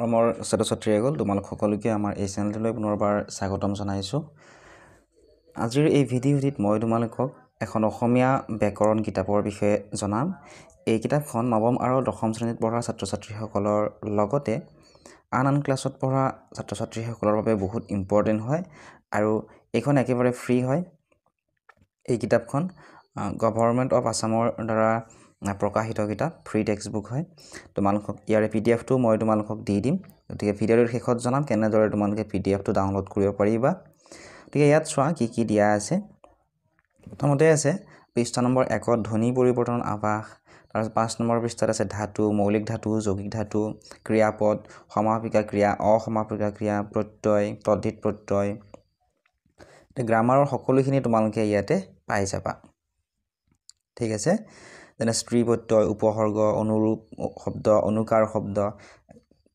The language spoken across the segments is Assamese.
মৰমৰ ছাত্ৰ ছাত্ৰীসকল তোমালোক সকলোকে আমাৰ এই চেনেলটোলৈ পুনৰবাৰ স্বাগতম জনাইছোঁ আজিৰ এই ভিডিঅ'টিত মই তোমালোকক এখন অসমীয়া ব্যাকৰণ কিতাপৰ বিষয়ে জনাম এই কিতাপখন নৱম আৰু দশম শ্ৰেণীত পঢ়া ছাত্ৰ ছাত্ৰীসকলৰ লগতে আন আন ক্লাছত পঢ়া ছাত্ৰ ছাত্ৰীসকলৰ বাবে বহুত ইম্পৰ্টেণ্ট হয় আৰু এইখন একেবাৰে ফ্ৰী হয় এই কিতাপখন গভৰ্ণমেণ্ট অৱ আছামৰ দ্বাৰা প্ৰকাশিত কিতাপ ফ্ৰী টেক্সট বুক হয় তোমালোকক ইয়াৰে পি ডি এফটো মই তোমালোকক দি দিম গতিকে ভিডিঅ'টোৰ শেষত জনাম কেনেদৰে তোমালোকে পি ডি এফটো ডাউনলোড কৰিব পাৰিবা গতিকে ইয়াত চোৱা কি কি দিয়া আছে প্ৰথমতে আছে পৃষ্ঠা নম্বৰ একত ধ্বনি পৰিৱৰ্তন আৱাস তাৰপিছত পাঁচ নম্বৰ পৃষ্ঠাত আছে ধাতু মৌলিক ধাতু যৌগিক ধাতু ক্ৰিয়াপদ সমাপিকা ক্ৰিয়া অসমাপিকা ক্ৰিয়া প্ৰত্যয় তদ্ধিত প্ৰত্যয় গতিকে গ্ৰামাৰৰ সকলোখিনি তোমালোকে ইয়াতে পাই যাবা ঠিক আছে যেনে স্ত্ৰী প্ৰত্যয় উপসৰ্গ অনুৰূপ শব্দ অনুকাৰ শব্দ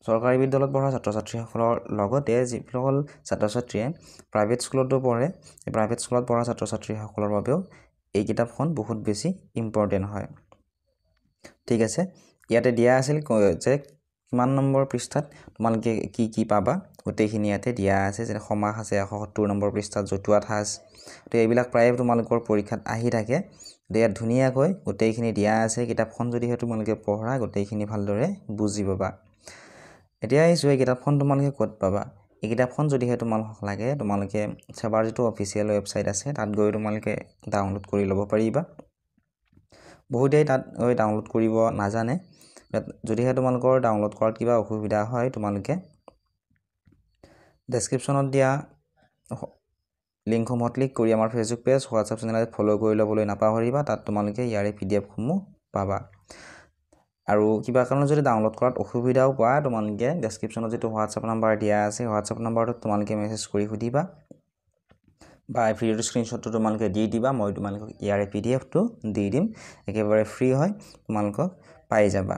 চৰকাৰী বিদ্যালয়ত পঢ়া ছাত্ৰ ছাত্ৰীসকলৰ লগতে যিসকল ছাত্ৰ ছাত্ৰীয়ে প্ৰাইভেট স্কুলতো পঢ়ে সেই প্ৰাইভেট স্কুলত পঢ়া ছাত্ৰ ছাত্ৰীসকলৰ বাবেও এই কিতাপখন বহুত বেছি ইম্পৰ্টেণ্ট হয় ঠিক আছে ইয়াতে দিয়া আছিল যে কিমান নম্বৰ পৃষ্ঠাত তোমালোকে কি কি পাবা গোটেইখিনি ইয়াতে দিয়া আছে যেনে সমাহ আছে এশ সত্তৰ নম্বৰ পৃষ্ঠাত জতুৱা ঠাঁচ গতিকে এইবিলাক প্ৰায়ে তোমালোকৰ পৰীক্ষাত আহি থাকে ইয়াত ধুনীয়াকৈ গোটেইখিনি দিয়া আছে কিতাপখন যদিহে তোমালোকে পঢ়া গোটেইখিনি ভালদৰে বুজি পাবা এতিয়া আহিছোঁ এই কিতাপখন তোমালোকে ক'ত পাবা এই কিতাপখন যদিহে তোমালোকক লাগে তোমালোকে চেবাৰ যিটো অফিচিয়েল ৱেবছাইট আছে তাত গৈ তোমালোকে ডাউনলোড কৰি ল'ব পাৰিবা বহুতেই তাত গৈ ডাউনলোড কৰিব নাজানে যদিহে তোমালোকৰ ডাউনলোড কৰাত কিবা অসুবিধা হয় তোমালোকে ডেছক্ৰিপশ্যনত দিয়া লিংকসমূহ ক্লিক কৰি আমাৰ ফেচবুক পেজ হোৱাটছআপ চেনেলত ফ'ল' কৰি ল'বলৈ নাপাহৰিবা তাত তোমালোকে ইয়াৰে পি ডি এফসমূহ পাবা আৰু কিবা কাৰণত যদি ডাউনলোড কৰাত অসুবিধাও পোৱা তোমালোকে ডেছক্ৰিপশ্যনত যিটো হোৱাটছআপ নাম্বাৰ দিয়া আছে হোৱাটছআপ নম্বৰটোত তোমালোকে মেছেজ কৰি সুধিবা বা ভিডিঅ'টো স্ক্ৰীণশ্বটটো তোমালোকে দি দিবা মই তোমালোকক ইয়াৰে পি ডি এফটো দি দিম একেবাৰে ফ্ৰী হয় তোমালোকক পাই যাবা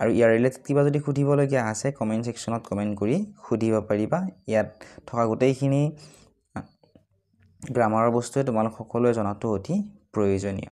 আৰু ইয়াৰ ৰিলেটেড কিবা যদি সুধিবলগীয়া আছে কমেণ্ট ছেকশ্যনত কমেণ্ট কৰি সুধিব পাৰিবা ইয়াত থকা গোটেইখিনি গ্ৰামাৰৰ বস্তুৱে তোমালোক সকলোৱে জনাটো অতি প্ৰয়োজনীয়